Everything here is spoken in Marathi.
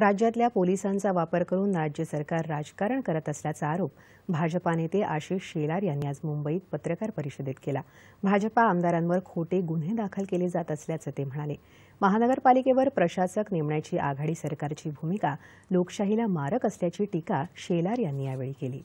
राज्यातल्या पोलिसांचा वापर करून राज्य सरकार राजकारण करत असल्याचा आरोप भाजपा नेते आशिष शेलार यांनी आज मुंबईत पत्रकार परिषदेत केला भाजपा आमदारांवर खोटे गुन्हे दाखल केले जात असल्याचं ते म्हणाले महानगरपालिकेवर प्रशासक नेमण्याची आघाडी सरकारची भूमिका लोकशाहीला मारक असल्याची टीका शेलार यांनी यावेळी केली